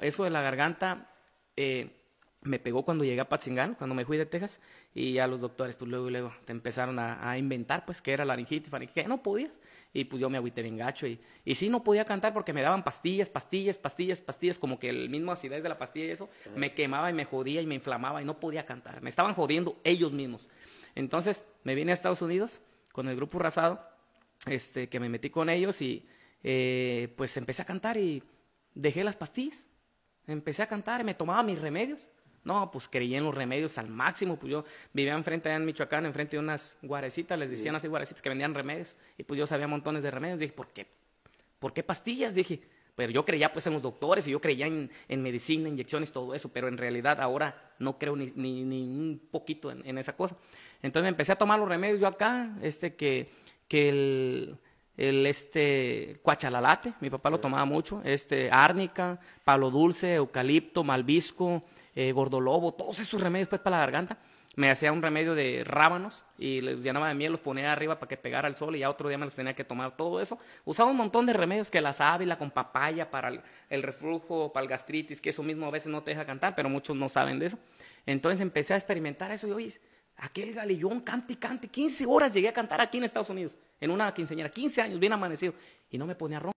eso de la garganta eh, me pegó cuando llegué a Patzingán, cuando me fui de Texas, y ya los doctores, Tú pues, luego, luego te empezaron a, inventar, pues, que era laringitis, que no podías, y pues yo me agüité bien gacho, y, y sí, no podía cantar porque me daban pastillas, pastillas, pastillas, pastillas, como que el mismo acidez de la pastilla y eso, me quemaba y me jodía y me inflamaba y no podía cantar, me estaban jodiendo ellos mismos. Entonces, me vine a Estados Unidos con el grupo Rasado, este, que me metí con ellos y eh, pues empecé a cantar y dejé las pastillas Empecé a cantar y me tomaba mis remedios. No, pues creía en los remedios al máximo. Pues yo vivía enfrente allá en Michoacán, enfrente de unas guarecitas, les decían así guarecitas que vendían remedios. Y pues yo sabía montones de remedios. Dije, ¿por qué? ¿Por qué pastillas? Dije, pero yo creía pues en los doctores y yo creía en, en medicina, inyecciones, todo eso. Pero en realidad ahora no creo ni, un poquito en, esa cosa. Entonces me empecé a tomar los remedios yo acá, este que, que el el este cuachalalate, mi papá lo tomaba mucho, este árnica, palo dulce, eucalipto, malvisco, eh, gordolobo, todos esos remedios pues para la garganta. Me hacía un remedio de rábanos y les llenaba de miel, los ponía arriba para que pegara el sol y ya otro día me los tenía que tomar todo eso. Usaba un montón de remedios que la sábila con papaya para el, reflujo, para el gastritis, que eso mismo a veces no te deja cantar, pero muchos no saben de eso. Entonces empecé a experimentar eso y oye, Aquel galillón, cante y cante. 15 horas llegué a cantar aquí en Estados Unidos, en una quinceañera. 15 años, bien amanecido. Y no me ponía ron.